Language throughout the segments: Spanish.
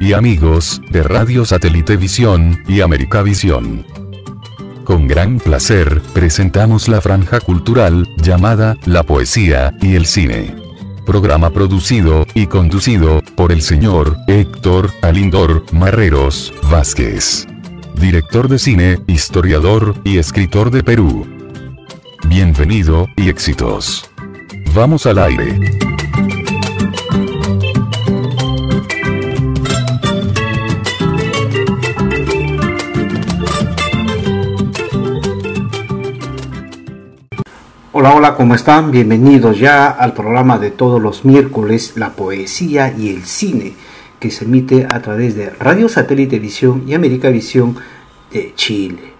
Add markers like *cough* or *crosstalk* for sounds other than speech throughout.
y amigos de Radio Satélite Visión y América Visión. Con gran placer presentamos la franja cultural llamada La Poesía y el Cine. Programa producido y conducido por el señor Héctor Alindor Marreros Vázquez. Director de cine, historiador y escritor de Perú. Bienvenido y éxitos. Vamos al aire. Hola, hola, ¿cómo están? Bienvenidos ya al programa de todos los miércoles, la poesía y el cine, que se emite a través de Radio Satélite Visión y América Visión de Chile.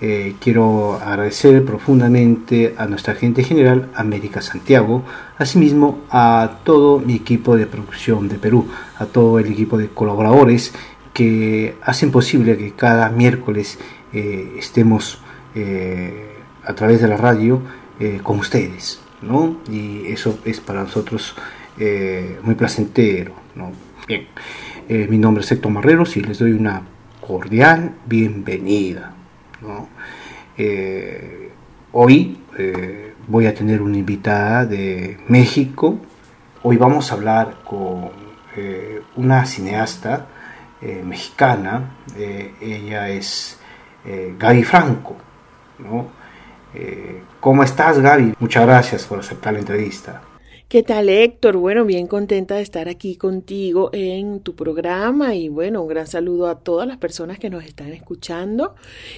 Eh, quiero agradecer profundamente a nuestra gente general, América Santiago, asimismo a todo mi equipo de producción de Perú, a todo el equipo de colaboradores que hacen posible que cada miércoles eh, estemos eh, a través de la radio eh, con ustedes, ¿no? Y eso es para nosotros eh, muy placentero, ¿no? Bien, eh, mi nombre es Héctor Marreros y les doy una cordial bienvenida, ¿no? hoy voy a tener una invitada de México. Hoy vamos a hablar con una cineasta mexicana. ella es Gaby Franco, ¿no? Eh, ¿Cómo estás, Gaby? Muchas gracias por aceptar la entrevista. ¿Qué tal Héctor? Bueno, bien contenta de estar aquí contigo en tu programa y bueno, un gran saludo a todas las personas que nos están escuchando.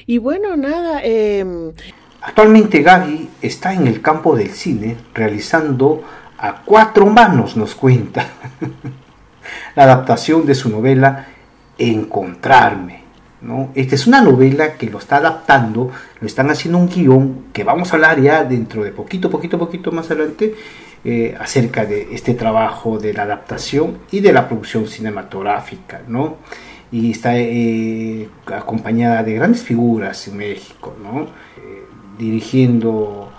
Y bueno, nada. Em, Actualmente Gaby está en el campo del cine realizando a cuatro manos, nos cuenta, *laughs* la adaptación de su novela Encontrarme. Esta es una novela que lo está adaptando lo están haciendo un guión que vamos a hablar ya dentro de poquito, poquito, poquito más adelante eh, acerca de este trabajo de la adaptación y de la producción cinematográfica, Y está eh, acompañada de grandes figuras en México, eh, dirigiendo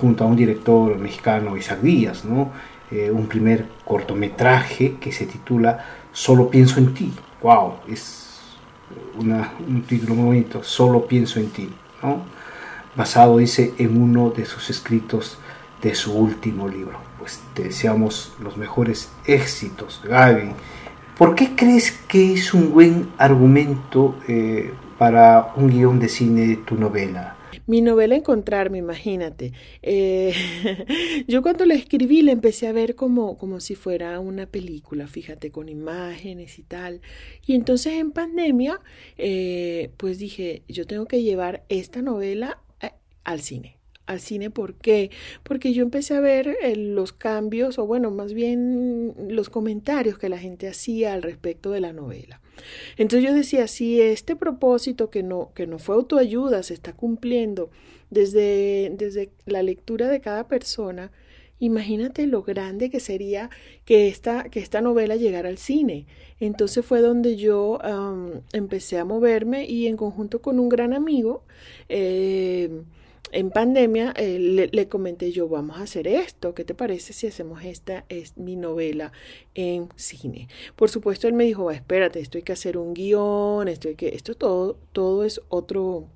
junto a un director mexicano, Isaac Díaz, ¿no? un primer cortometraje que se titula Solo pienso en ti. ¡Wow! Es un título muy bonito, Solo pienso en ti basado, dice, en uno de sus escritos de su último libro. Pues te deseamos los mejores éxitos, Gaby. ¿Por qué crees que es un buen argumento eh, para un guión de cine de tu novela? mi novela Encontrarme, imagínate. Eh, *laughs* yo cuando la escribí la empecé a ver como, como si fuera una película, fíjate, con imágenes y tal. Y entonces en pandemia, eh, pues dije, yo tengo que llevar esta novela eh, al cine al cine. ¿Por qué? Porque yo empecé a ver los cambios, o bueno, más bien los comentarios que la gente hacía al respecto de la novela. Entonces yo decía, si este propósito que no, que no fue autoayuda se está cumpliendo desde, desde la lectura de cada persona, Imagínate lo grande que sería que esta, que esta novela llegara al cine. Entonces fue donde yo empecé a moverme y en conjunto con un gran amigo eh, en pandemia eh, le, comenté yo, vamos a hacer esto, ¿qué te parece si hacemos esta, es mi novela en cine? Por supuesto, él me dijo, espérate, esto hay que hacer un guión, esto hay que, esto todo, todo es otro,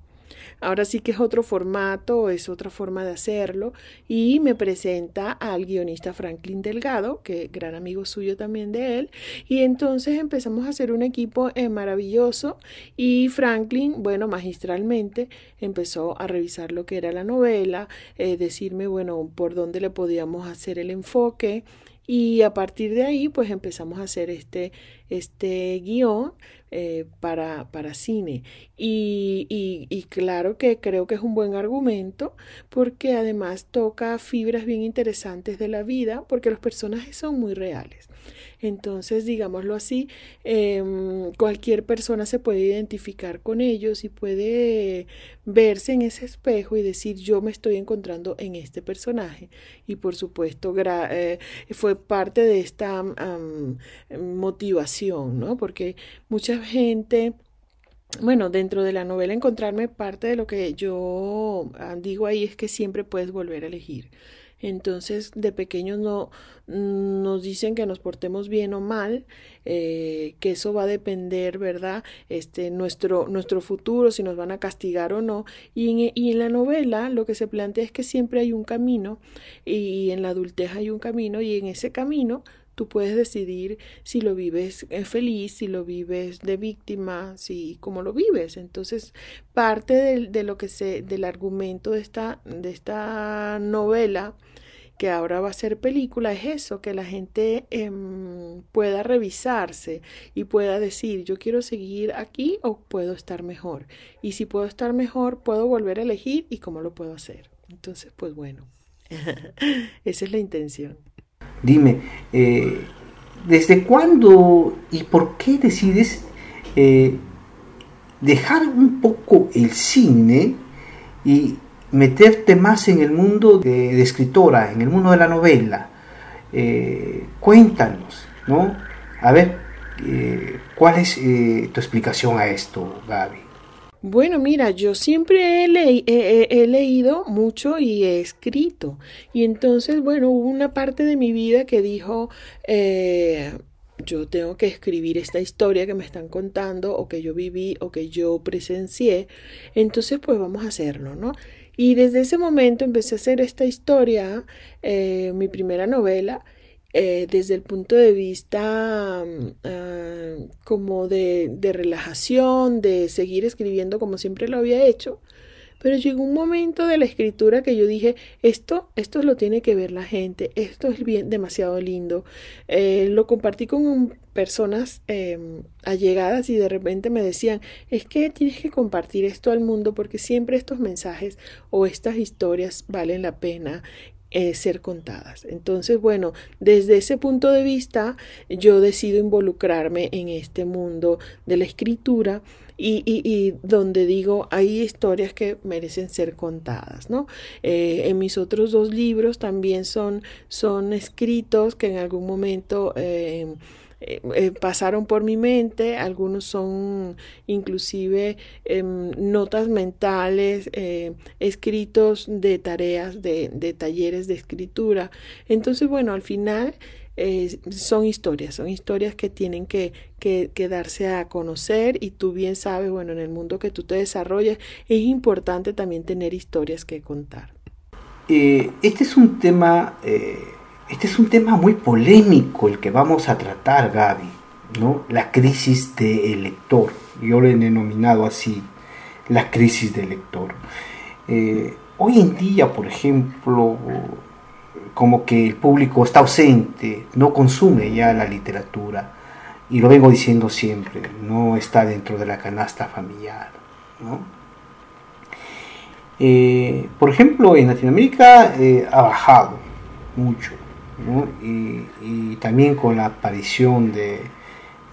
Ahora sí que es otro formato, es otra forma de hacerlo y me presenta al guionista Franklin Delgado, que gran amigo suyo también de él, y entonces empezamos a hacer un equipo eh, maravilloso y Franklin, bueno, magistralmente empezó a revisar lo que era la novela, eh, decirme, bueno, por dónde le podíamos hacer el enfoque y a partir de ahí pues empezamos a hacer este, este guión eh, para, para, cine. Y, y, y, claro que creo que es un buen argumento porque además toca fibras bien interesantes de la vida porque los personajes son muy reales. Entonces, digámoslo así, em, cualquier persona se puede identificar con ellos y puede verse en ese espejo y decir yo me estoy encontrando en este personaje. Y por supuesto, eh, fue parte de esta motivación, ¿no? Porque mucha gente bueno, dentro de la novela encontrarme parte de lo que yo ah, digo ahí es que siempre puedes volver a elegir. Entonces, de pequeños no mm, nos dicen que nos portemos bien o mal, eh, que eso va a depender, ¿verdad? Este, nuestro, nuestro futuro, si nos van a castigar o no. Y en, e, y en la novela lo que se plantea es que siempre hay un camino y en la adultez hay un camino y en ese camino Tú puedes decidir si lo vives eh, feliz, si lo vives de víctima, si cómo lo vives. Entonces, parte de, lo que se, del argumento de esta, de esta novela que ahora va a ser película, es eso, que la gente em, pueda revisarse y pueda decir, yo quiero seguir aquí o puedo estar mejor. Y si puedo estar mejor, puedo volver a elegir y cómo lo puedo hacer. Entonces, pues bueno, *laughs* esa es la intención. Dime, eh, ¿desde cuándo y por qué decides eh, dejar un poco el cine y meterte más en el mundo de, escritora, en el mundo de la novela? Eh, cuéntanos, ¿no? A ver, ¿cuál es tu explicación a esto, Gaby? Bueno, mira, yo siempre he, leído mucho y he escrito. Y entonces, bueno, hubo una parte de mi vida que dijo, eh, yo tengo que escribir esta historia que me están contando o que yo viví o que yo presencié. Entonces, pues vamos a hacerlo, ¿no? Y desde ese momento empecé a hacer esta historia, eh, mi primera novela. Eh, desde el punto de vista mm, ah, como de, relajación, de seguir escribiendo como siempre lo había hecho. Pero llegó un momento de la escritura que yo dije, esto, esto lo tiene que ver la gente, esto es bien, demasiado lindo. Eh, lo compartí con personas em, allegadas y de repente me decían, es que tienes que compartir esto al mundo porque siempre estos mensajes o estas historias valen la pena eh, ser contadas. Entonces, bueno, desde ese punto de vista, yo decido involucrarme en este mundo de la escritura y, y, donde digo, hay historias que merecen ser contadas, ¿no? Eh, en mis otros dos libros también son, son escritos que en algún momento... Eh, eh, eh, pasaron por mi mente, algunos son inclusive em, notas mentales, eh, escritos de tareas, de, talleres de escritura. Entonces, bueno, al final son historias, son historias que tienen que, que, que, darse a conocer y tú bien sabes, bueno, en el mundo que tú te desarrollas es importante también tener historias que contar. este es un tema este es un tema muy polémico el que vamos a tratar, Gaby, ¿no? La crisis del lector. Yo lo he denominado así, la crisis del lector. Eh, hoy en día, por ejemplo, como que el público está ausente, no consume ya la literatura, y lo vengo diciendo siempre, no está dentro de la canasta familiar, eh, por ejemplo, en Latinoamérica eh, ha bajado mucho y, también con la aparición de,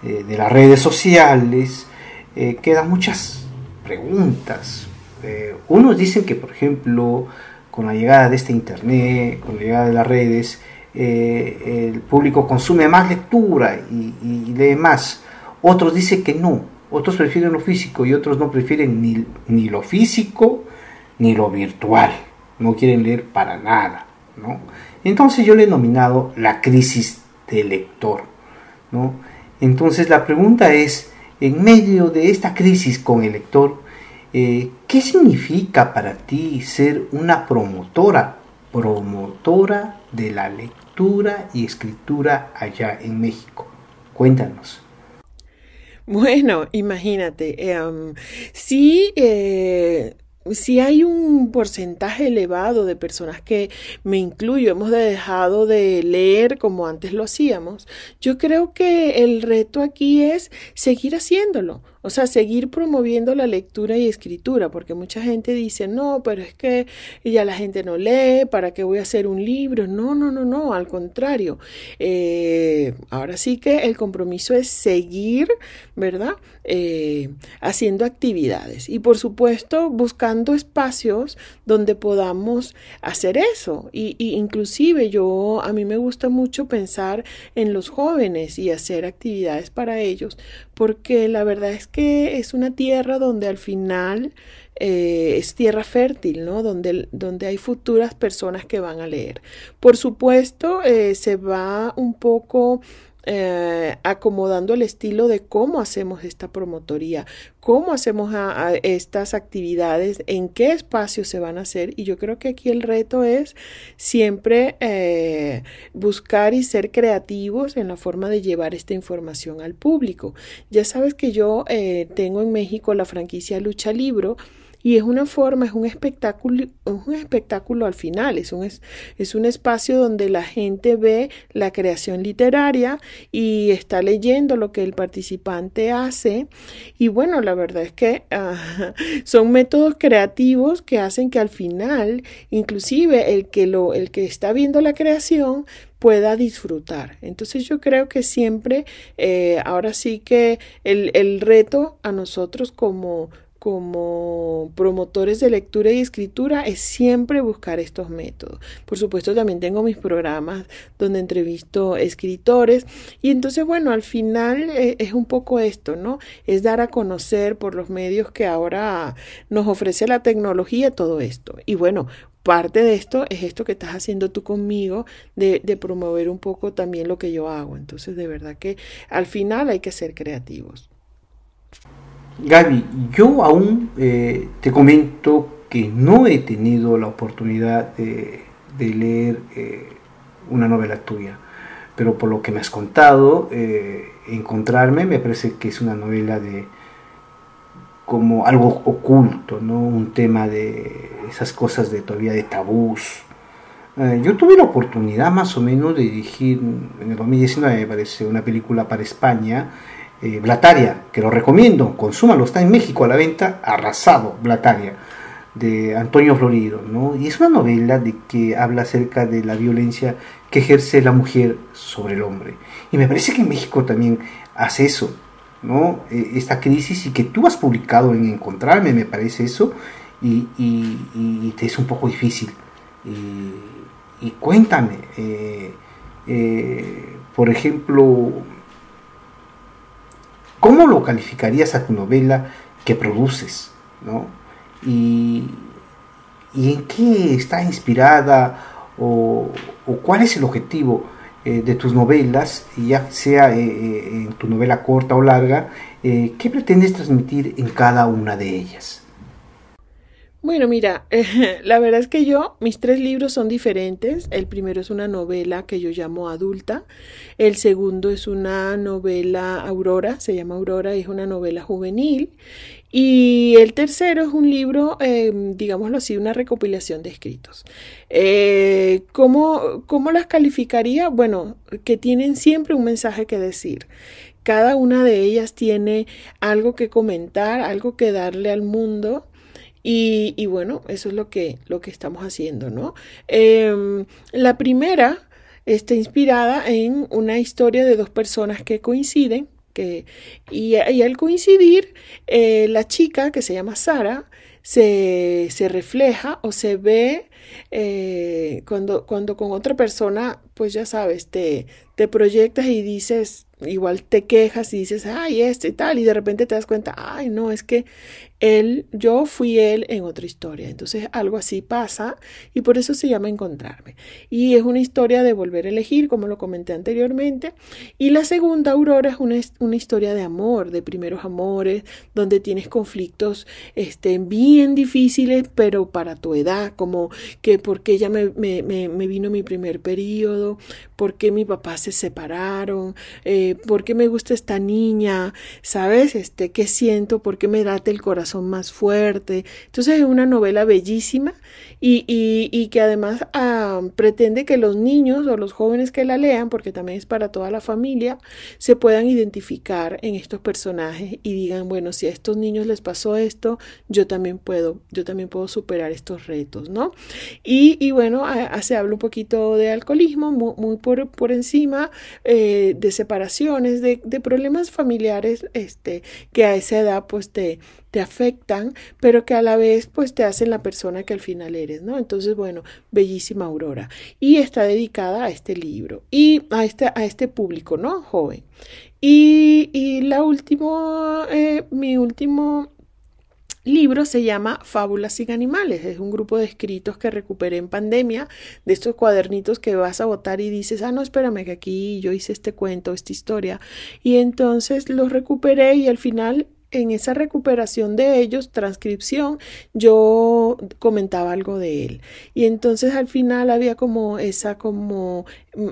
eh, las redes sociales, eh, quedan muchas preguntas. Eh, unos dicen que, por ejemplo, con la llegada de este Internet, con la llegada de las redes, el público consume más lectura y, y, lee más. Otros dicen que no, otros prefieren lo físico y otros no prefieren ni, ni lo físico ni lo virtual. No quieren leer para nada. ¿no? Entonces yo le he nominado la crisis del lector. ¿no? Entonces la pregunta es, en medio de esta crisis con el lector, eh, ¿qué significa para ti ser una promotora, promotora de la lectura y escritura allá en México? Cuéntanos. Bueno, imagínate, em, sí, eh, si hay un porcentaje elevado de personas que me incluyo, hemos dejado de leer como antes lo hacíamos, yo creo que el reto aquí es seguir haciéndolo, o sea, seguir promoviendo la lectura y escritura, porque mucha gente dice, no, pero es que ya la gente no lee, ¿para qué voy a hacer un libro? No, no, no, no, al contrario. Eh, ahora sí que el compromiso es seguir, ¿verdad? Eh, haciendo actividades y por supuesto buscando espacios donde podamos hacer eso. Y, inclusive yo, a mí me gusta mucho pensar en los jóvenes y hacer actividades para ellos, porque la verdad es que es una tierra donde al final eh, es tierra fértil, ¿no? Donde, donde hay futuras personas que van a leer. Por supuesto, eh, se va un poco eh, acomodando el estilo de cómo hacemos esta promotoría, cómo hacemos estas actividades, en qué espacio se van a hacer. Y yo creo que aquí el reto es siempre eh, buscar y ser creativos en la forma de llevar esta información al público. Ya sabes que yo eh, tengo en México la franquicia Lucha Libro y es una forma, es un espectáculo, es un espectáculo al final, es un, es, un espacio donde la gente ve la creación literaria y está leyendo lo que el participante hace y bueno, la verdad es que *laughs* ah, son métodos creativos que hacen que al final, inclusive el que, lo, el que está viendo la creación, pueda disfrutar. Entonces yo creo que siempre, eh, ahora sí que el, el reto a nosotros como como promotores de lectura y escritura es siempre buscar estos métodos. Por supuesto, también tengo mis programas donde entrevisto escritores y entonces, bueno, al final eh, es un poco esto, ¿no? Es dar a conocer por los medios que ahora nos ofrece la tecnología todo esto. Y bueno, parte de esto es esto que estás haciendo tú conmigo, de, promover un poco también lo que yo hago. Entonces, de verdad que al final hay que ser creativos. Gaby, yo aún eh, te comento que no he tenido la oportunidad de, leer eh, una novela tuya, pero por lo que me has contado, eh, encontrarme me parece que es una novela de como algo oculto, ¿no? Un tema de esas cosas de todavía de tabús. yo tuve la oportunidad más o menos de dirigir en el 2019, me parece, una película para España eh, Blataria, que lo recomiendo, consúmalo, está en México a la venta, arrasado, Blataria, de Antonio Florido, ¿no? Y es una novela de que habla acerca de la violencia que ejerce la mujer sobre el hombre. Y me parece que en México también hace eso, ¿no? Eh, esta crisis y que tú has publicado en Encontrarme, me parece eso, y, te es un poco difícil. Y, cuéntame, eh, por ejemplo, ¿Cómo lo calificarías a tu novela que produces? Y, en qué está inspirada o, cuál es el objetivo eh, de tus novelas, ya sea eh, eh, en tu novela corta o larga? ¿Qué pretendes transmitir en cada una de ellas? Bueno, mira, *laughs* la verdad es que yo, mis tres libros son diferentes. El primero es una novela que yo llamo adulta. El segundo es una novela Aurora, se llama Aurora, es una novela juvenil. Y el tercero es un libro, em, digámoslo así, una recopilación de escritos. Eh, ¿cómo, ¿Cómo las calificaría? Bueno, que tienen siempre un mensaje que decir, cada una de ellas tiene algo que comentar, algo que darle al mundo y, bueno, eso es lo que, lo que estamos haciendo, ¿no? Em, la primera está inspirada en una historia de dos personas que coinciden, que, y, al coincidir, eh, la chica que se llama Sara se, se refleja o se ve eh, cuando, cuando con otra persona, pues ya sabes, te, te proyectas y dices, igual te quejas y dices, ay, este y tal, y de repente te das cuenta, ay, no, es que él, yo fui él en otra historia. Entonces algo así pasa y por eso se llama encontrarme. Y es una historia de volver a elegir, como lo comenté anteriormente. Y la segunda, Aurora, es una, una historia de amor, de primeros amores, donde tienes conflictos este, bien difíciles, pero para tu edad, como que por qué ya me, me, me, vino mi primer periodo, por qué mi papá se separaron, eh, por qué me gusta esta niña, ¿sabes? Este, ¿Qué siento? ¿Por qué me date el corazón más fuerte? Entonces es una novela bellísima y, y, y que además ah, pretende que los niños o los jóvenes que la lean, porque también es para toda la familia, se puedan identificar en estos personajes y digan, bueno, si a estos niños les pasó esto, yo también puedo, yo también puedo superar estos retos, ¿no? Y, bueno, se habla un poquito de alcoholismo, muy, por, encima, eh, de separaciones, de, problemas familiares este, que a esa edad pues te, te afectan, pero que a la vez pues te hacen la persona que al final eres, ¿no? Entonces, bueno, bellísima Aurora. Y está dedicada a este libro y a este, a este público, ¿no? Joven. Y, y la última, eh, mi último libro se llama Fábulas sin animales. Es un grupo de escritos que recuperé en pandemia, de estos cuadernitos que vas a votar y dices, ah, no, espérame que aquí yo hice este cuento, esta historia. Y entonces los recuperé y al final en esa recuperación de ellos, transcripción, yo comentaba algo de él. Y entonces al final había como esa como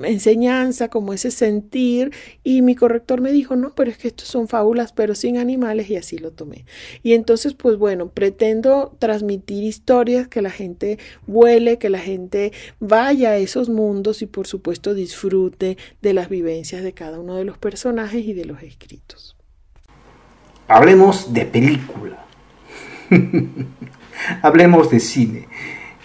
enseñanza, como ese sentir, y mi corrector me dijo, no, pero es que estos son fábulas, pero sin animales, y así lo tomé. Y entonces, pues bueno, pretendo transmitir historias, que la gente vuele, que la gente vaya a esos mundos y por supuesto disfrute de las vivencias de cada uno de los personajes y de los escritos hablemos de película. *laughs* hablemos de cine.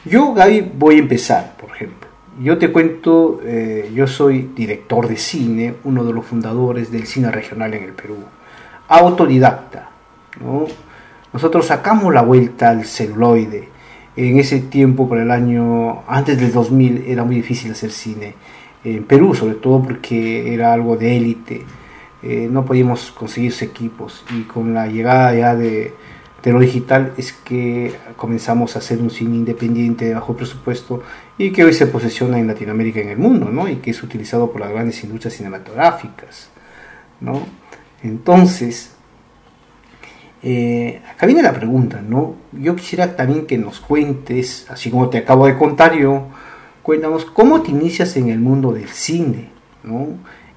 Yo, Gaby, voy a empezar, por ejemplo. Yo te cuento, eh, yo soy director de cine, uno de los fundadores del cine regional en el Perú, autodidacta. Nosotros sacamos la vuelta al celuloide. En ese tiempo, por el año antes del 2000, era muy difícil hacer cine en Perú, sobre todo porque era algo de élite eh, no podíamos conseguir equipos y con la llegada ya de, de, digital es que comenzamos a hacer un cine independiente de bajo presupuesto y que hoy se posesiona en Latinoamérica y en el mundo, ¿no? Y que es utilizado por las grandes industrias cinematográficas, Entonces, eh, acá viene la pregunta, ¿no? Yo quisiera también que nos cuentes, así como te acabo de contar yo, cuéntanos cómo te inicias en el mundo del cine, ¿no?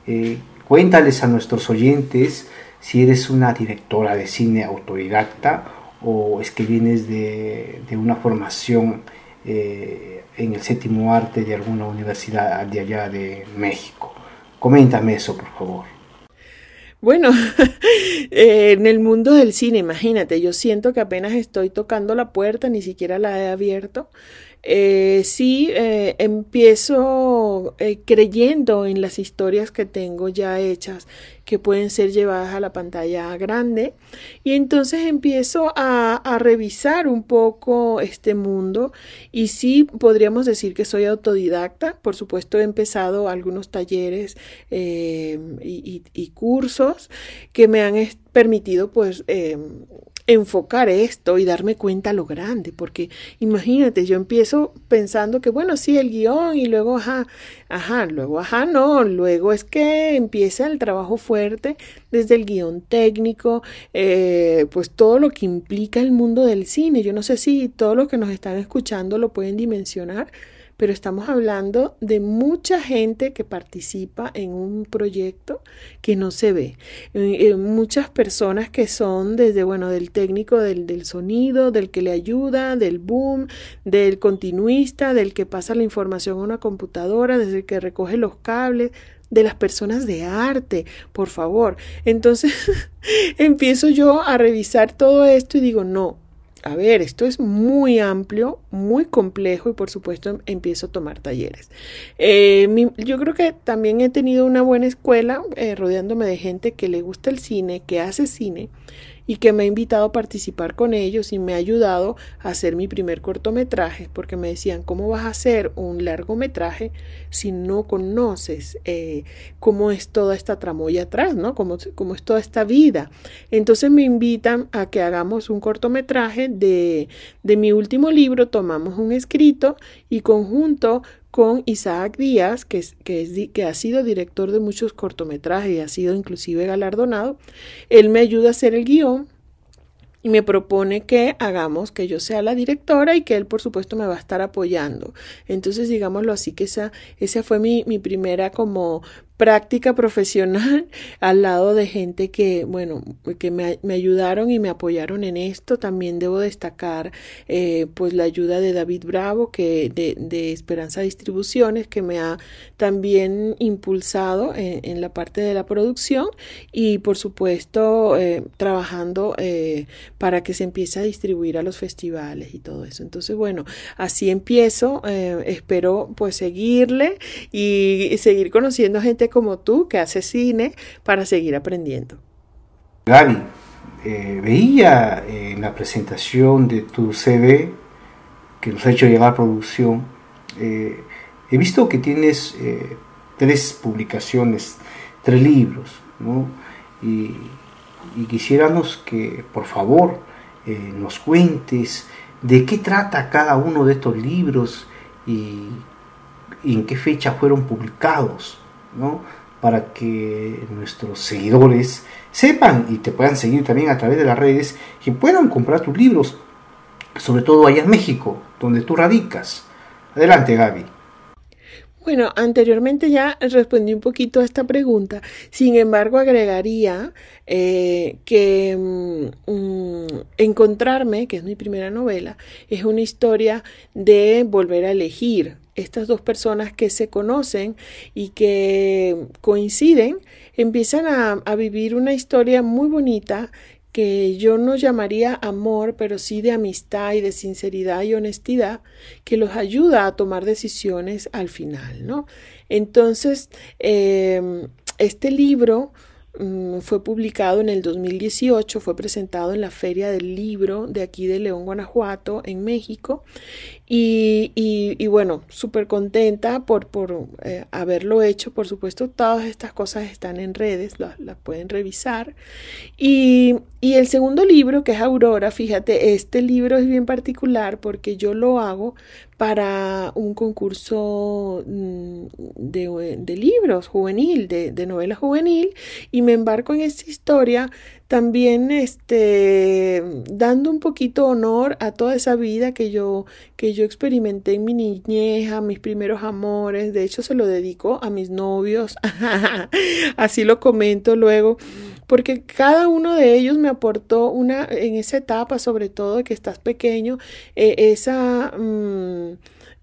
Eh, Cuéntales a nuestros oyentes si eres una directora de cine autodidacta o es que vienes de, una formación eh, en el séptimo arte de alguna universidad de allá de México. Coméntame eso, por favor. Bueno, *laughs* eh, en el mundo del cine, imagínate, yo siento que apenas estoy tocando la puerta, ni siquiera la he abierto. Eh, sí eh, empiezo eh, creyendo en las historias que tengo ya hechas que pueden ser llevadas a la pantalla grande y entonces empiezo a, revisar un poco este mundo y sí podríamos decir que soy autodidacta por supuesto he empezado algunos talleres y, y, cursos que me han permitido pues em, enfocar esto y darme cuenta lo grande, porque imagínate, yo empiezo pensando que, bueno, sí, el guión y luego, ajá, ajá, luego, ajá, no, luego es que empieza el trabajo fuerte desde el guión técnico, eh, pues todo lo que implica el mundo del cine. Yo no sé si todos los que nos están escuchando lo pueden dimensionar, pero estamos hablando de mucha gente que participa en un proyecto que no se ve. Eh, eh, muchas personas que son desde, bueno, del técnico del, del sonido, del que le ayuda, del boom, del continuista, del que pasa la información a una computadora, desde el que recoge los cables, de las personas de arte, por favor. Entonces *laughs* empiezo yo a revisar todo esto y digo, no, a ver, esto es muy amplio, muy complejo y por supuesto empiezo a tomar talleres. Eh, yo creo que también he tenido una buena escuela eh, rodeándome de gente que le gusta el cine, que hace cine y que me ha invitado a participar con ellos y me ha ayudado a hacer mi primer cortometraje, porque me decían, ¿cómo vas a hacer un largometraje si no conoces eh, cómo es toda esta tramoya atrás, ¿no? Cómo, cómo es toda esta vida? Entonces me invitan a que hagamos un cortometraje de, de mi último libro, tomamos un escrito y conjunto con Isaac Díaz, que, que, ha sido director de muchos cortometrajes y ha sido inclusive galardonado. Él me ayuda a hacer el guión y me propone que hagamos que yo sea la directora y que él por supuesto me va a estar apoyando. Entonces digámoslo así que esa, esa fue mi, mi primera como práctica profesional *laughs* al lado de gente que, bueno, que me, ayudaron y me apoyaron en esto. También debo destacar eh, pues la ayuda de David Bravo, que de, Esperanza Distribuciones, que me ha también impulsado en, la parte de la producción y por supuesto eh, trabajando eh, para que se empiece a distribuir a los festivales y todo eso. Entonces, bueno, así empiezo. espero pues seguirle y seguir conociendo gente como tú que haces cine para seguir aprendiendo. Gaby, eh, veía en eh, la presentación de tu CD que nos ha hecho llegar producción, eh, he visto que tienes tres publicaciones, tres libros, Y, quisiéramos que, por favor, nos cuentes de qué trata cada uno de estos libros y en qué fecha fueron publicados para que nuestros seguidores sepan y te puedan seguir también a través de las redes que puedan comprar tus libros, sobre todo allá en México, donde tú radicas. Adelante, Gaby. Bueno, anteriormente ya respondí un poquito a esta pregunta. Sin embargo, agregaría eh, que mm, mm, Encontrarme, que es mi primera novela, es una historia de volver a elegir, estas dos personas que se conocen y que coinciden, empiezan a, vivir una historia muy bonita que yo no llamaría amor, pero sí de amistad y de sinceridad y honestidad, que los ayuda a tomar decisiones al final, ¿no? Entonces, eh, este libro Mm, fue publicado en el 2018, fue presentado en la Feria del Libro de aquí de León, Guanajuato, en México. Y, y, bueno, súper contenta por, por eh, haberlo hecho. Por supuesto, todas estas cosas están en redes, las, pueden revisar. Y, y el segundo libro, que es Aurora, fíjate, este libro es bien particular porque yo lo hago para un concurso mm, de, libros juvenil, de, de, novela juvenil, y me embarco en esta historia también este, dando un poquito honor a toda esa vida que yo, que yo experimenté en mi niñez, mis primeros amores. De hecho, se lo dedico a mis novios. *laughs* Así lo comento luego porque cada uno de ellos me aportó una, en esa etapa, sobre todo que estás pequeño, eh, esa, mm,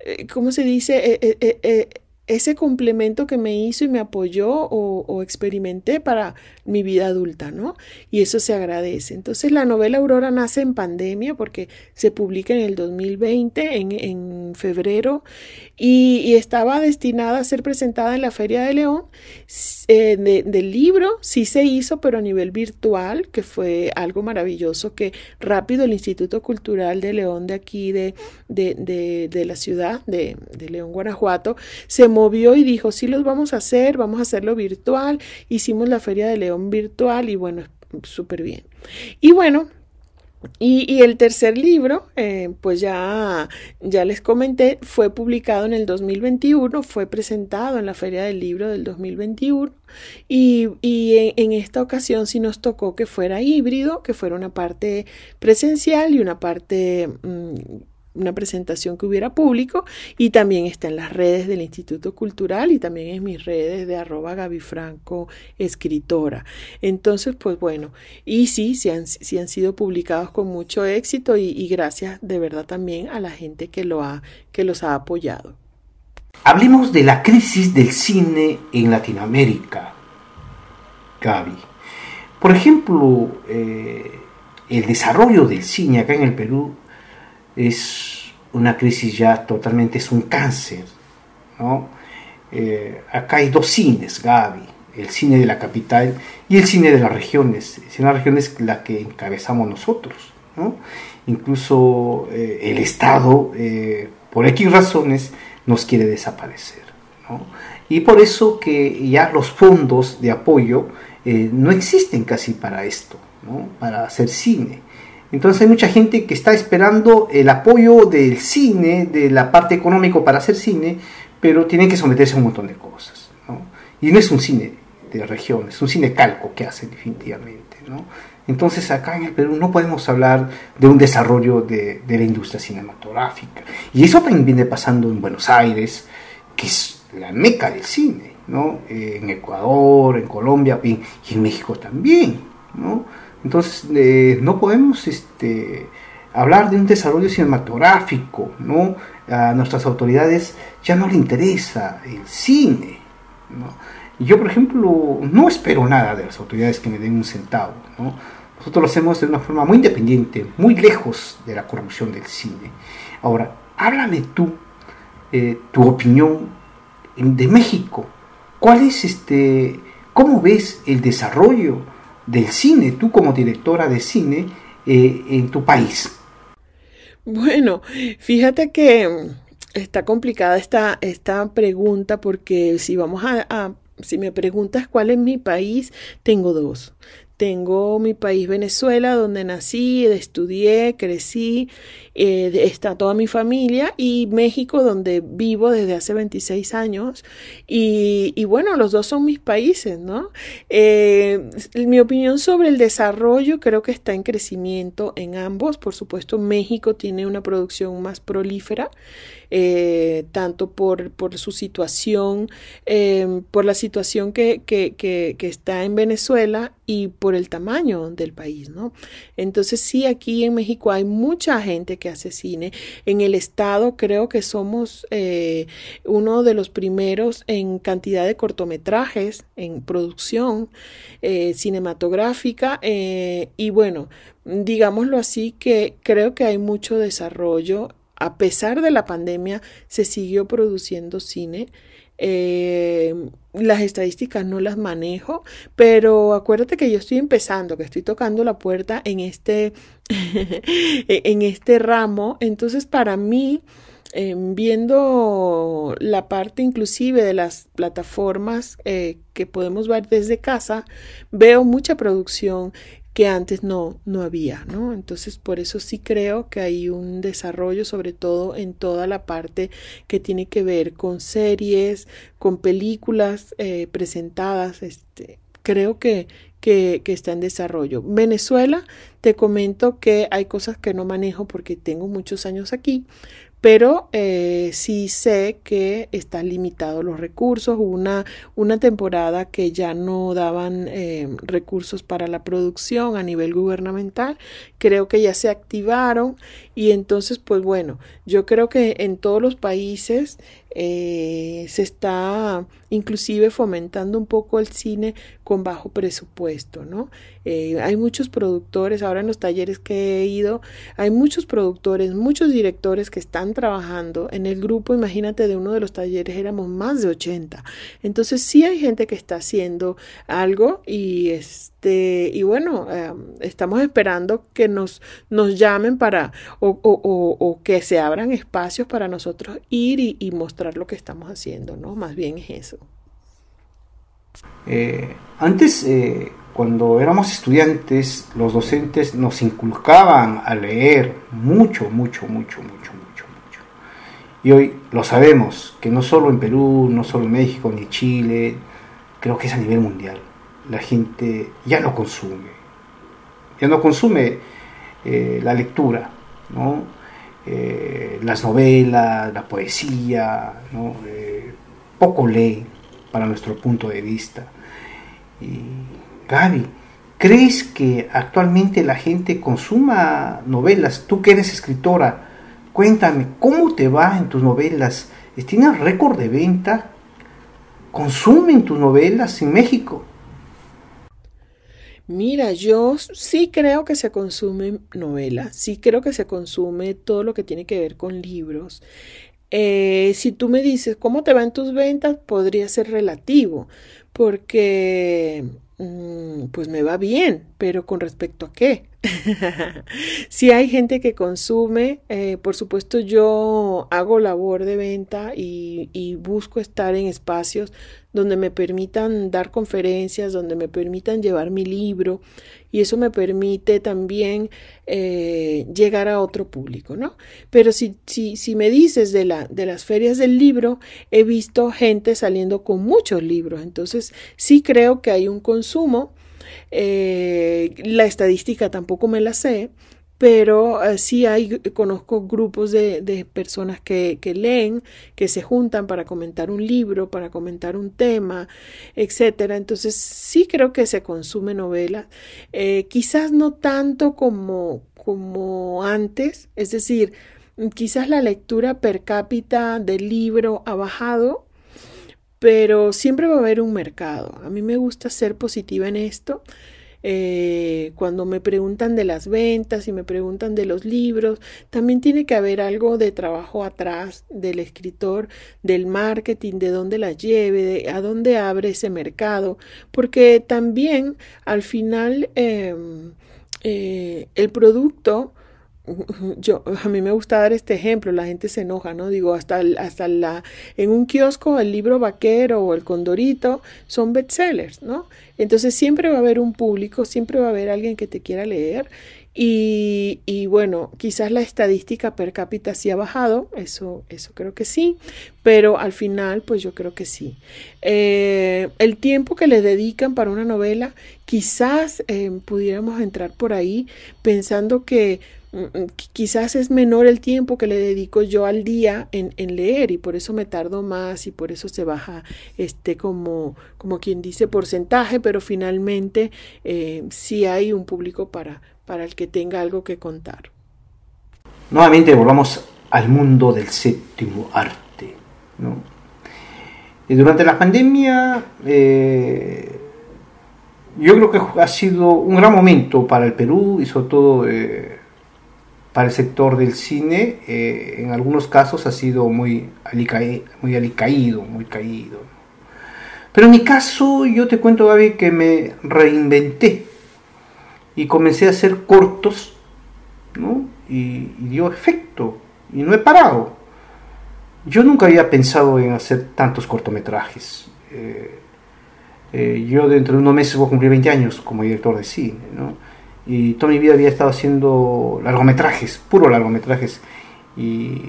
eh, ¿cómo se dice? Eh, ese complemento que me hizo y me apoyó o, experimenté para mi vida adulta, ¿no? Y eso se agradece. Entonces la novela Aurora nace en pandemia porque se publica en el 2020, en, en febrero, y, estaba destinada a ser presentada en la Feria de León. Eh, del libro sí se hizo, pero a nivel virtual, que fue algo maravilloso que rápido el Instituto Cultural de León de aquí, de, de, de la ciudad de, León, Guanajuato, se movió y dijo, sí los vamos a hacer, vamos a hacerlo virtual, hicimos la Feria de León virtual y bueno, súper bien. Y bueno, y, el tercer libro, eh, pues ya, ya les comenté, fue publicado en el 2021, fue presentado en la Feria del Libro del 2021 y, y en, esta ocasión sí nos tocó que fuera híbrido, que fuera una parte presencial y una parte mm, una presentación que hubiera público y también está en las redes del Instituto Cultural y también en mis redes de arroba Gaby Franco escritora. Entonces, pues bueno, y sí, se sí han, sido publicados con mucho éxito y, gracias de verdad también a la gente que, lo ha, que los ha apoyado. Hablemos de la crisis del cine en Latinoamérica, Gaby. Por ejemplo, eh, el desarrollo del cine acá en el Perú es una crisis ya totalmente, es un cáncer. ¿no? Eh, acá hay dos cines, Gaby, el cine de la capital y el cine de las regiones. cine de las regiones la que encabezamos nosotros. Incluso eh, el Estado, eh, por X razones, nos quiere desaparecer. Y por eso que ya los fondos de apoyo no existen casi para esto, para hacer cine. Entonces hay mucha gente que está esperando el apoyo del cine, de la parte económica para hacer cine, pero tiene que someterse a un montón de cosas. ¿no? Y no es un cine de regiones, es un cine calco que hacen definitivamente. ¿no? Entonces acá en el Perú no podemos hablar de un desarrollo de, la industria cinematográfica. Y eso también viene pasando en Buenos Aires, que es la meca del cine, ¿no? Eh, en Ecuador, en Colombia y en México también. ¿no? Entonces, eh, no podemos este, hablar de un desarrollo cinematográfico, ¿no? A nuestras autoridades ya no le interesa el cine, ¿no? Yo, por ejemplo, no espero nada de las autoridades que me den un centavo, ¿no? Nosotros lo hacemos de una forma muy independiente, muy lejos de la corrupción del cine. Ahora, háblame tú, eh, tu opinión de México. ¿Cuál es este, cómo ves el desarrollo del cine, tú como directora de cine eh, en tu país? Bueno, fíjate que mm, está complicada esta, esta pregunta porque si vamos a si me preguntas cuál es mi país, tengo dos. Tengo mi país Venezuela, donde nací, estudié, crecí, eh, está toda mi familia, y México, donde vivo desde hace 26 años. Y, bueno, los dos son mis países, ¿no? Eh, mi opinión sobre el desarrollo creo que está en crecimiento en ambos. Por supuesto, México tiene una producción más prolífera. Eh, tanto por, su situación, por la situación que, que está en Venezuela y por por el tamaño del país, ¿no? Entonces sí, aquí en México hay mucha gente que hace cine. En el estado creo que somos eh, uno de los primeros en cantidad de cortometrajes, en producción eh, cinematográfica eh, y bueno, digámoslo así que creo que hay mucho desarrollo. A pesar de la pandemia, se siguió produciendo cine las estadísticas no las manejo, pero acuérdate que yo estoy empezando, que estoy tocando la puerta en este, *laughs* en este ramo. Entonces, para mí, em, viendo la parte inclusive de las plataformas eh, que podemos ver desde casa, veo mucha producción que antes no, no había, ¿no? Entonces, por eso sí creo que hay un desarrollo, sobre todo en toda la parte que tiene que ver con series, con películas eh, presentadas, este, creo que, que, que, está en desarrollo. Venezuela, te comento que hay cosas que no manejo porque tengo muchos años aquí, pero eh, sí sé que están limitados los recursos. Hubo una, una temporada que ya no daban eh, recursos para la producción a nivel gubernamental. Creo que ya se activaron y entonces, pues bueno, yo creo que en todos los países eh, se está inclusive fomentando un poco el cine con bajo presupuesto, ¿no? Eh, hay muchos productores, ahora en los talleres que he ido, hay muchos productores, muchos directores que están trabajando. En el grupo, imagínate, de uno de los talleres éramos más de 80. Entonces sí hay gente que está haciendo algo y es este, este, y bueno, eh, estamos esperando que nos, nos llamen para o, o, o, que se abran espacios para nosotros ir y, mostrar lo que estamos haciendo, ¿no? Más bien es eso. Eh, antes, eh, cuando éramos estudiantes, los docentes nos inculcaban a leer mucho, mucho, mucho, mucho, mucho, mucho. Y hoy lo sabemos, que no solo en Perú, no solo en México, ni Chile, creo que es a nivel mundial la gente ya no consume, ya no consume eh, la lectura, ¿no? Eh, las novelas, la poesía, eh, poco lee para nuestro punto de vista. Y, Gaby, ¿crees que actualmente la gente consuma novelas? Tú que eres escritora, cuéntame, ¿cómo te va en tus novelas? ¿Tienes récord de venta? ¿Consumen tus novelas en México? Mira, yo sí creo que se consume novela, sí creo que se consume todo lo que tiene que ver con libros. Eh, si tú me dices cómo te van tus ventas, podría ser relativo, porque mm, pues me va bien, pero con respecto a qué si *laughs* hay gente que consume, eh, por supuesto yo hago labor de venta y, busco estar en espacios donde me permitan dar conferencias, donde me permitan llevar mi libro y eso me permite también eh, llegar a otro público, ¿no? Pero si, si me dices de, la, de las ferias del libro, he visto gente saliendo con muchos libros, entonces sí creo que hay un consumo eh, la estadística tampoco me la sé, pero eh, sí hay, conozco grupos de, personas que, leen, que se juntan para comentar un libro, para comentar un tema, etcétera. Entonces sí creo que se consume novela, eh, quizás no tanto como, como antes, es decir, quizás la lectura per cápita del libro ha bajado, pero siempre va a haber un mercado. A mí me gusta ser positiva en esto. Eh, cuando me preguntan de las ventas y me preguntan de los libros, también tiene que haber algo de trabajo atrás del escritor, del marketing, de dónde la lleve, a dónde abre ese mercado, porque también al final em, eh, el producto *laughs* yo, a mí me gusta dar este ejemplo, la gente se enoja, ¿no? Digo, hasta, hasta la, en un kiosco el libro vaquero o el condorito son bestsellers, ¿no? Entonces siempre va a haber un público, siempre va a haber alguien que te quiera leer y, bueno, quizás la estadística per cápita sí ha bajado, eso, eso creo que sí, pero al final, pues yo creo que sí. Eh, el tiempo que le dedican para una novela, quizás eh, pudiéramos entrar por ahí pensando que Mm, quizás es menor el tiempo que le dedico yo al día en, leer y por eso me tardo más y por eso se baja este como, como quien dice porcentaje, pero finalmente eh, sí hay un público para, para el que tenga algo que contar. Nuevamente volvamos al mundo del séptimo arte. Y durante la pandemia eh, yo creo que ha sido un gran momento para el Perú y sobre todo... Eh, para el sector del cine, eh, en algunos casos ha sido muy, muy alicaído, muy caído. Pero en mi caso, yo te cuento, Gaby, que me reinventé y comencé a hacer cortos, ¿no? y, dio efecto, y no he parado. Yo nunca había pensado en hacer tantos cortometrajes. Eh, eh, yo dentro de unos meses voy a cumplir 20 años como director de cine, ¿no? y toda mi vida había estado haciendo largometrajes, puro largometrajes. Y,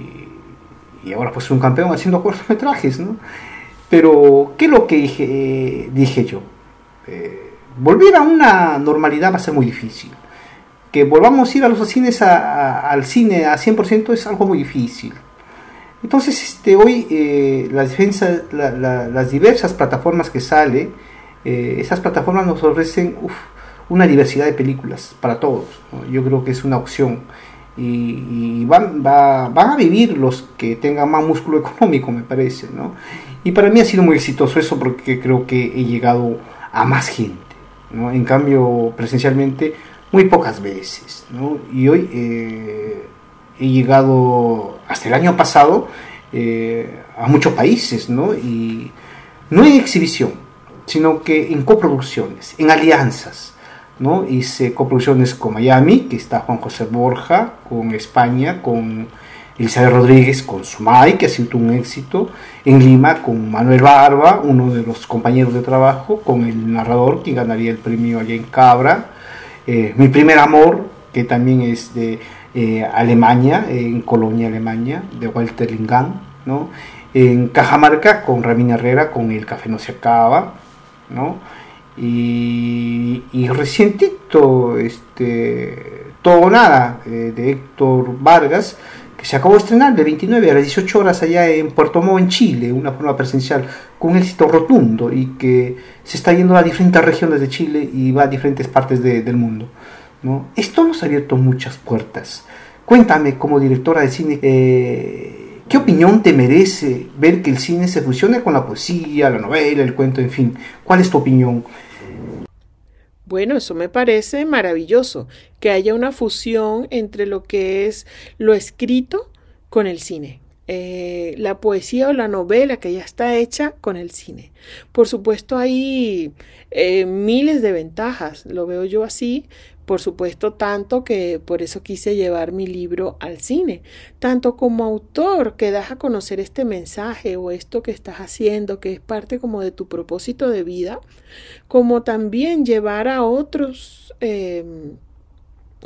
y ahora pues soy un campeón haciendo cortometrajes, ¿no? Pero, ¿qué es lo que dije, eh, dije yo? Eh, volver a una normalidad va a ser muy difícil. Que volvamos a ir a los cines a, al cine a 100% es algo muy difícil. Entonces, este, hoy eh, las, la, las diversas plataformas que sale, esas plataformas nos ofrecen una diversidad de películas para todos. Yo creo que es una opción. Y, van, a vivir los que tengan más músculo *laughs* económico, me parece. Y para mí ha sido muy exitoso eso porque creo que he llegado a más gente. En cambio, presencialmente, muy pocas veces. ¿no? Y hoy eh, he llegado, hasta el año pasado, eh, a muchos países. ¿no? Y no en exhibición, sino que en coproducciones, en alianzas, ¿no? Hice coproducciones con Miami, que está Juan José Borja, con España, con Elizabeth Rodríguez, con Sumay, que ha sido un éxito, en Lima con Manuel Barba, uno de los compañeros de trabajo, con el narrador, que ganaría el premio allá en Cabra, eh, Mi primer amor, que también es de eh, Alemania, en Colonia, Alemania, de Walter Lingan, ¿no? en Cajamarca con Ramín Herrera, con El Café No Se Acaba, ¿no? Y, recientito, este, Todo Nada, eh, de Héctor Vargas, que se acabó de estrenar de 29 a las 18 horas allá en Puerto Montt, en Chile, una forma presencial, con éxito rotundo y que se está yendo a diferentes regiones de Chile y va a diferentes partes del mundo. ¿no? Esto nos ha abierto muchas puertas. Cuéntame, como directora de cine, eh, ¿Qué opinión te merece ver que el cine se fusione con la poesía, la novela, el cuento, en fin? ¿Cuál es tu opinión? Bueno, eso me parece maravilloso, que haya una fusión entre lo que es lo escrito con el cine. Eh, la poesía o la novela que ya está hecha con el cine. Por supuesto hay eh, miles de ventajas, lo veo yo así, por supuesto, tanto que por eso quise llevar mi libro al cine. Tanto como autor que das a conocer este mensaje o esto que estás haciendo, que es parte como de tu propósito de vida, como también llevar a otros... Em,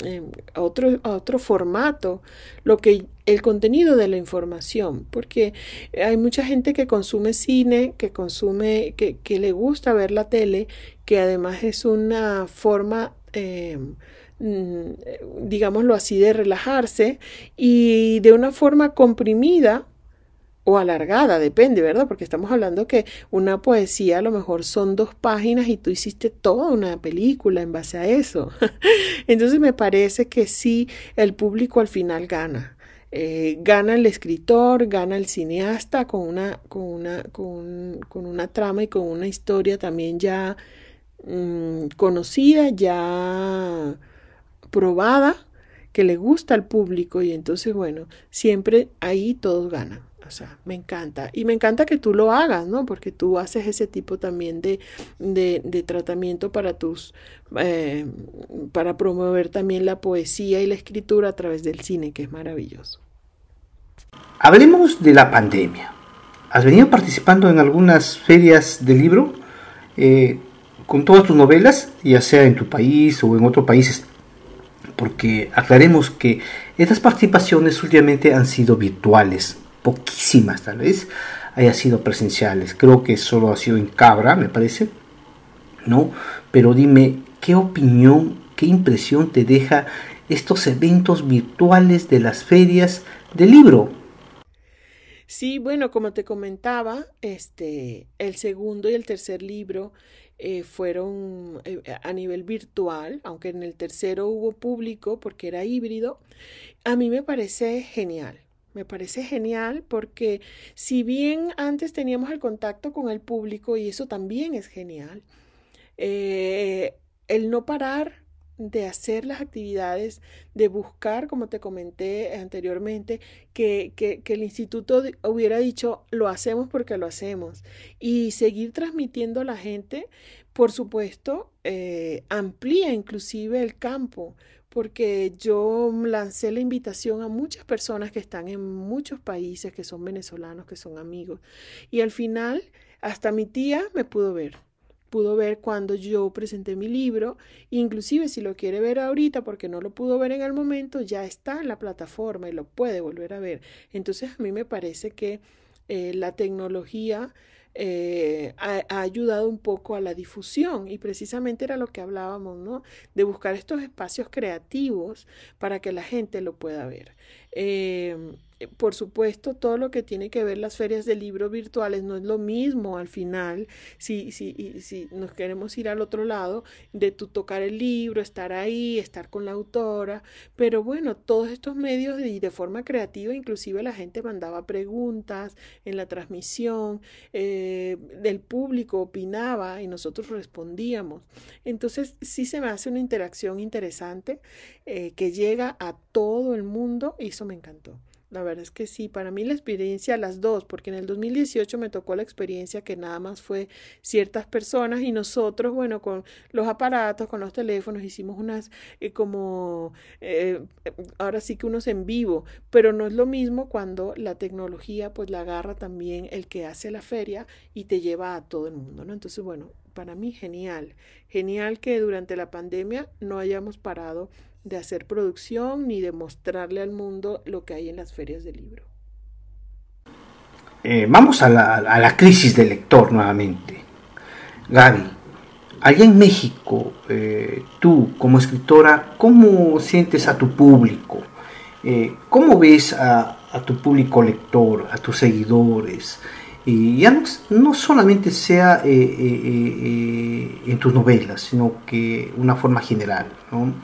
em, a otro, otro formato lo que el contenido de la información porque hay mucha gente que consume cine que consume que, que le gusta ver la tele que además es una forma eh, mm, eh, digámoslo así, de relajarse y de una forma comprimida o alargada, depende, ¿verdad? Porque estamos hablando que una poesía a lo mejor son dos páginas y tú hiciste toda una película en base a eso. *laughs* Entonces me parece que sí, el público al final gana. Eh, gana el escritor, gana el cineasta con una, con una, con, con una trama y con una historia también ya Mm, conocida, ya probada, que le gusta al público y entonces, bueno, siempre ahí todos ganan. O sea, me encanta. Y me encanta que tú lo hagas, ¿no? Porque tú haces ese tipo también de, tratamiento para tus, eh, para promover también la poesía y la escritura a través del cine, que es maravilloso. Hablemos de la pandemia. ¿Has venido participando en algunas ferias de libro? Eh, con todas tus novelas, ya sea en tu país o en otros países. Porque aclaremos que estas participaciones últimamente han sido virtuales, poquísimas tal vez haya sido presenciales. Creo que solo ha sido en Cabra, me parece. ¿No? Pero dime, ¿qué opinión, qué impresión te deja estos eventos virtuales de las ferias del libro? Sí, bueno, como te comentaba, este el segundo y el tercer libro eh, fueron eh, a nivel virtual, aunque en el tercero hubo público porque era híbrido, a mí me parece genial. Me parece genial porque si bien antes teníamos el contacto con el público y eso también es genial, eh, el no parar de hacer las actividades, de buscar, como te comenté anteriormente, que, que, el instituto hubiera dicho, lo hacemos porque lo hacemos, y seguir transmitiendo a la gente, por supuesto, eh, amplía inclusive el campo, porque yo lancé la invitación a muchas personas que están en muchos países, que son venezolanos, que son amigos, y al final hasta mi tía me pudo ver pudo ver cuando yo presenté mi libro, inclusive si lo quiere ver ahorita porque no lo pudo ver en el momento, ya está en la plataforma y lo puede volver a ver. Entonces a mí me parece que eh, la tecnología eh, ha, ayudado un poco a la difusión y precisamente era lo que hablábamos, ¿no? De buscar estos espacios creativos para que la gente lo pueda ver. Em, por supuesto, todo lo que tiene que ver las ferias de libros virtuales no es lo mismo al final. Si, si, si nos queremos ir al otro lado, de tu tocar el libro, estar ahí, estar con la autora. Pero bueno, todos estos medios y de forma creativa, inclusive la gente mandaba preguntas en la transmisión, eh, el público opinaba y nosotros respondíamos. Entonces, sí se me hace una interacción interesante eh, que llega a todo el mundo y eso me encantó. La verdad es que sí, para mí la experiencia, las dos, porque en el 2018 me tocó la experiencia que nada más fue ciertas personas y nosotros, bueno, con los aparatos, con los teléfonos, hicimos unas eh, como, eh, ahora sí que unos en vivo, pero no es lo mismo cuando la tecnología pues la agarra también el que hace la feria y te lleva a todo el mundo, ¿no? Entonces, bueno, para mí genial, genial que durante la pandemia no hayamos parado de hacer producción ni de mostrarle al mundo lo que hay en las ferias del libro. Eh, vamos a la, crisis del lector nuevamente. Gaby, allá en México, eh, tú como escritora, ¿cómo sientes a tu público? Eh, ¿Cómo ves a, tu público lector, a tus seguidores? Y ya no, solamente sea en tus novelas, sino que una forma general. ¿no?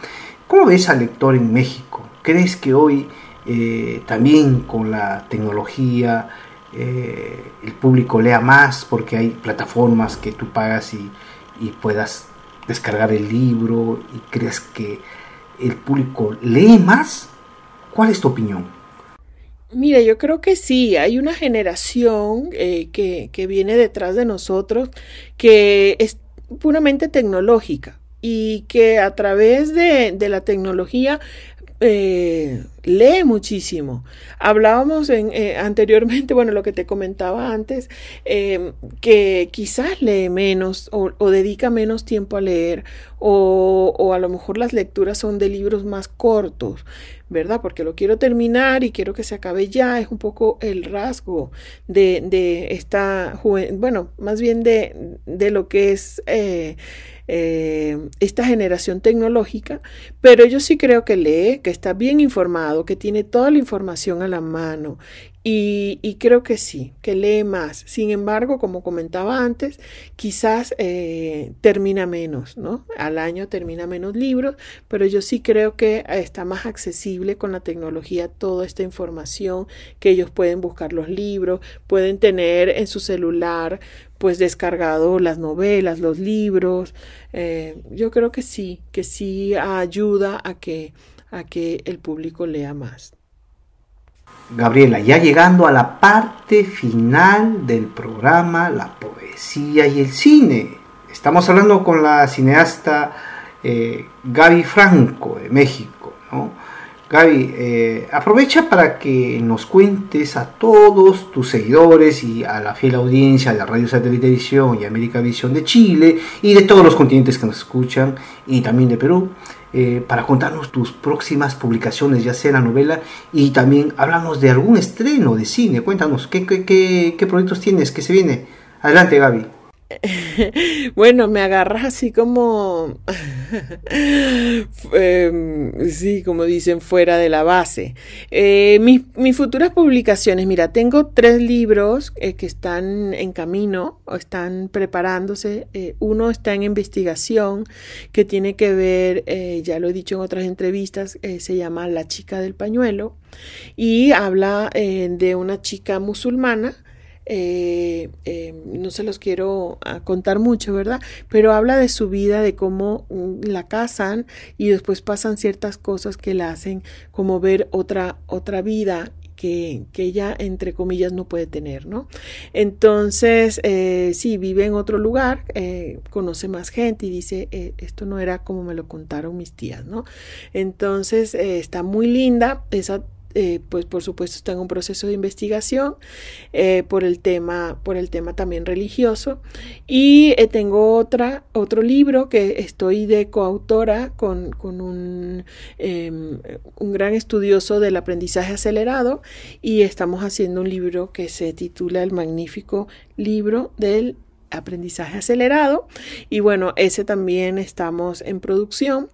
¿Cómo ves al lector en México? ¿Crees que hoy eh, también con la tecnología eh, el público lea más porque hay plataformas que tú pagas y, puedas descargar el libro y crees que el público lee más? ¿Cuál es tu opinión? Mira, yo creo que sí, hay una generación eh, que, viene detrás de nosotros que es puramente tecnológica y que a través de, la tecnología eh, lee muchísimo. Hablábamos en, eh, anteriormente, *laughs* bueno, lo que te comentaba antes, em, que quizás lee menos o, dedica menos tiempo a leer o, a lo mejor las lecturas son de libros más cortos, ¿verdad? Porque lo quiero terminar y quiero que se acabe ya, es un poco el rasgo de, de esta, bueno, más bien de, de lo que es eh, eh, esta generación tecnológica, pero yo sí creo que lee, que está bien informado, que tiene toda la información a la mano y, y, creo que sí, que lee más. Sin embargo, como comentaba antes, quizás eh, termina menos, ¿no? Al año termina menos libros, pero yo sí creo que está más accesible con la tecnología toda esta información, que ellos pueden buscar los libros, pueden tener en su celular pues descargado las novelas, los libros. Eh, yo creo que sí, que sí ayuda a que, a que el público lea más. Gabriela, ya llegando a la parte final del programa La poesía y el cine. Estamos hablando con la cineasta eh, Gaby Franco de México. Gaby, eh, aprovecha para que nos cuentes a todos tus seguidores y a la fiel audiencia de Radio Satélite Televisión y América Visión de Chile y de todos los continentes que nos escuchan y también de Perú eh, para contarnos tus próximas publicaciones, ya sea la novela y también háblanos de algún estreno de cine. Cuéntanos, ¿qué, qué, qué, qué proyectos tienes? ¿Qué se viene? Adelante, Gaby. *laughs* bueno, me agarras así como, *laughs* em, sí, como dicen, fuera de la base. Eh, mis, futuras publicaciones, mira, tengo tres libros eh, que están en camino o están preparándose. Eh, uno está en investigación que tiene que ver, ya lo he dicho en otras entrevistas, se llama La chica del pañuelo y habla de una chica musulmana eh, eh, no se los quiero ah, contar mucho, ¿verdad? Pero habla de su vida, de cómo mm, la casan y después pasan ciertas cosas que la hacen como ver otra, otra vida que, ella, entre comillas, no puede tener, ¿no? Entonces, eh, sí, vive en otro lugar, conoce más gente y dice, esto no era como me lo contaron mis tías, ¿no? Entonces, está muy linda, esa eh, pues por supuesto está en un proceso de investigación eh, por el tema por el tema también religioso y eh, tengo otra otro libro que estoy de coautora con, con un, em, un gran estudioso del aprendizaje acelerado y estamos haciendo un libro que se titula el magnífico libro del aprendizaje acelerado. Y bueno, ese también estamos en producción.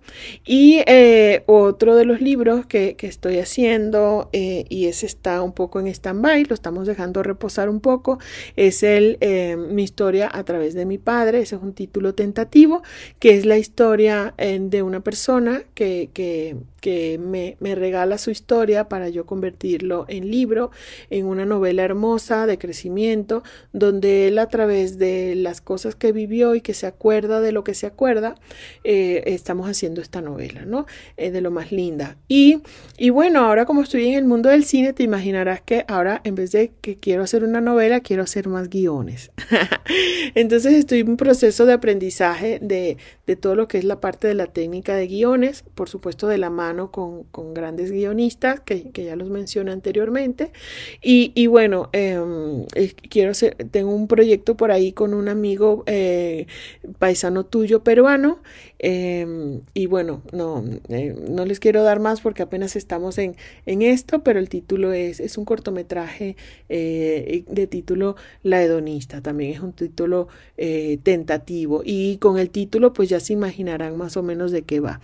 Y eh, otro de los libros que, estoy haciendo, eh, y ese está un poco en stand-by, lo estamos dejando reposar un poco, es el eh, Mi historia a través de mi padre. Ese es un título tentativo, que es la historia de una persona que, que que me, regala su historia para yo convertirlo en libro, en una novela hermosa de crecimiento, donde él a través de las cosas que vivió y que se acuerda de lo que se acuerda, eh, estamos haciendo esta novela, ¿no? Eh, de lo más linda. Y, y bueno, ahora como estoy en el mundo del cine, te imaginarás que ahora en vez de que quiero hacer una novela, quiero hacer más guiones. *laughs* Entonces estoy en un proceso de aprendizaje de, de todo lo que es la parte de la técnica de guiones, por supuesto de la mano con, grandes guionistas, que, ya los mencioné anteriormente. Y, bueno, em, quiero tengo un proyecto por ahí con un amigo eh, paisano tuyo peruano Em, y bueno, no, eh, no les quiero dar más porque apenas estamos en, en esto, pero el título es, es un cortometraje eh, de título La hedonista, también es un título eh, tentativo y con el título pues ya se imaginarán más o menos de qué va,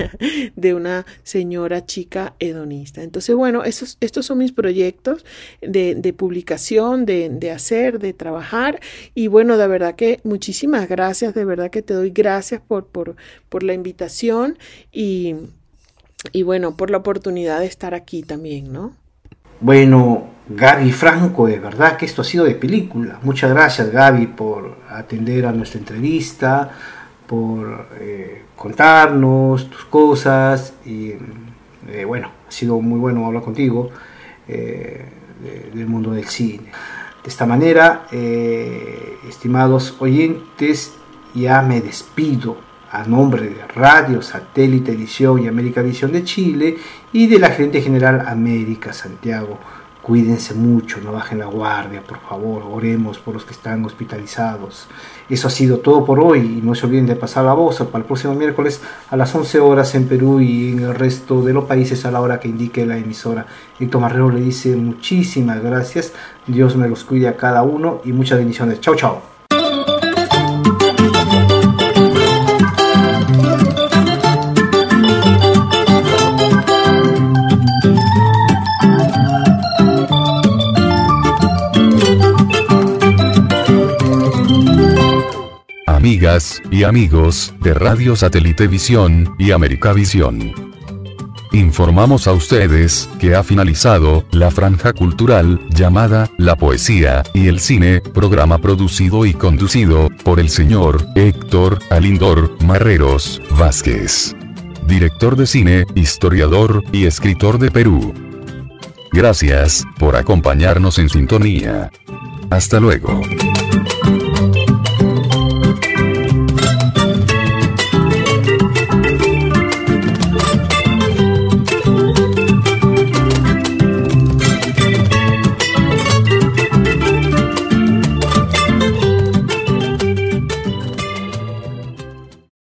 *laughs* de una señora chica hedonista. Entonces bueno, esos, estos son mis proyectos de, de publicación, de, de hacer, de trabajar y bueno, de verdad que muchísimas gracias, de verdad que te doy gracias por, por por, la invitación y, bueno, por la oportunidad de estar aquí también, ¿no? Bueno, Gaby Franco, de verdad que esto ha sido de película. Muchas gracias Gaby por atender a nuestra entrevista, por eh, contarnos tus cosas y eh, bueno, ha sido muy bueno hablar contigo eh, del mundo del cine. De esta manera, estimados oyentes, ya me despido a nombre de Radio Satélite Edición y América Edición de Chile y de la gerente general América Santiago. Cuídense mucho, no bajen la guardia, por favor, oremos por los que están hospitalizados. Eso ha sido todo por hoy y no se olviden de pasar la voz para el próximo miércoles a las 11 horas en Perú y en el resto de los países a la hora que indique la emisora. Héctor Marrero le dice muchísimas gracias, Dios me los cuide a cada uno y muchas bendiciones. Chao, chao. amigas y amigos de Radio Satélite Visión y América Visión. Informamos a ustedes que ha finalizado la franja cultural llamada La Poesía y el Cine, programa producido y conducido por el señor Héctor Alindor Marreros Vázquez, director de cine, historiador y escritor de Perú. Gracias por acompañarnos en sintonía. Hasta luego.